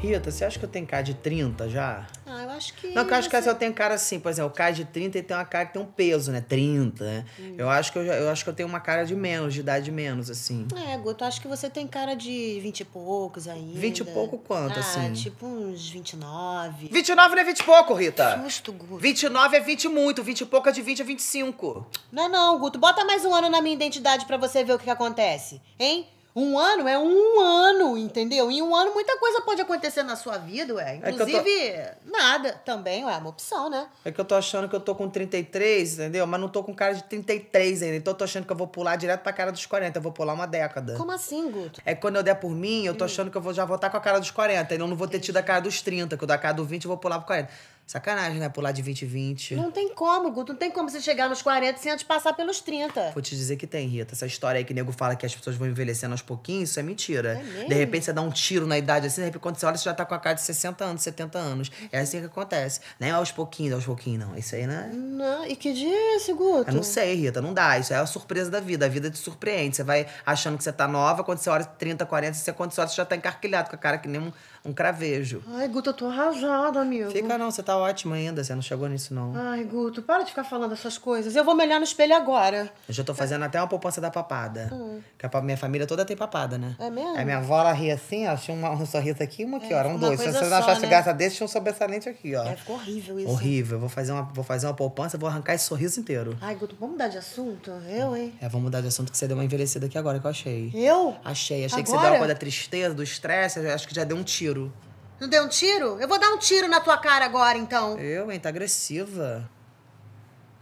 Rita, você acha que eu tenho cara de 30 já? Ah, eu acho que. Não, eu acho que assim, eu tenho cara assim, por exemplo, cara de 30 e tem uma cara que tem um peso, né? 30, né? Hum. Eu, acho que eu, eu acho que eu tenho uma cara de menos, de idade menos, assim. É, Guto, acho que você tem cara de 20 e poucos ainda. 20 e pouco quanto, ah, assim? Tipo uns 29. 29 não é 20 e pouco, Rita. Justo, Guto. 29 é 20 e muito, 20 e pouco é de 20 a 25. Não, é não, Guto, bota mais um ano na minha identidade pra você ver o que, que acontece, hein? Um ano é um ano, entendeu? Em um ano muita coisa pode acontecer na sua vida, ué. É Inclusive, é tô... nada também, ué, é uma opção, né? É que eu tô achando que eu tô com 33, entendeu? Mas não tô com cara de 33 ainda. Então eu tô achando que eu vou pular direto pra cara dos 40. Eu vou pular uma década. Como assim, Guto? É que quando eu der por mim, eu tô hum. achando que eu vou já voltar com a cara dos 40. Então eu não vou ter tido a cara dos 30, que eu da cara do 20 eu vou pular pro 40. Sacanagem, né? Pular de 20 em 20. Não tem como, Guto. Não tem como você chegar nos 40 sem antes passar pelos 30. Vou te dizer que tem, Rita. Essa história aí que o nego fala que as pessoas vão envelhecendo aos pouquinhos, isso é mentira. É mesmo? De repente você dá um tiro na idade assim, de repente quando você olha, você já tá com a cara de 60 anos, 70 anos. É assim que acontece. Nem né? aos pouquinhos, aos pouquinhos, não. Isso aí, né? Não. E que dia é esse, Guto? Eu não sei, Rita. Não dá. Isso é a surpresa da vida. A vida te surpreende. Você vai achando que você tá nova, quando você olha 30, 40, você, quando você olha, você já tá encarquilhado, com a cara que nem um, um cravejo. Ai, Guto, eu tô arrasada, amigo. Fica não, você tá ótima ainda, você não chegou nisso, não. Ai, Guto, para de ficar falando essas coisas. Eu vou me olhar no espelho agora. Eu já tô fazendo é. até uma poupança da papada. Hum. Que a minha família toda tem papada, né? É mesmo? Aí minha avó, ri assim, ó, tinha uma, um sorriso aqui uma aqui, é, ó, um dois. Se você não achasse né? graça desse, tinha um sobressalente aqui, ó. É, ficou horrível isso. Horrível. Vou fazer uma, vou fazer uma poupança, vou arrancar esse sorriso inteiro. Ai, Guto, vamos mudar de assunto? Eu, hein? É, vamos mudar de assunto que você deu uma envelhecida aqui agora, que eu achei. Eu? Achei. Achei agora? que você deu uma coisa da tristeza, do estresse, acho que já deu um tiro. Não deu um tiro? Eu vou dar um tiro na tua cara agora, então. Eu, hein? Tá agressiva.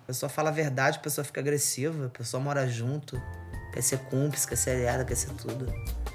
A pessoa fala a verdade, a pessoa fica agressiva, a pessoa mora junto. Quer ser cúmplice, quer ser aliada, quer ser tudo.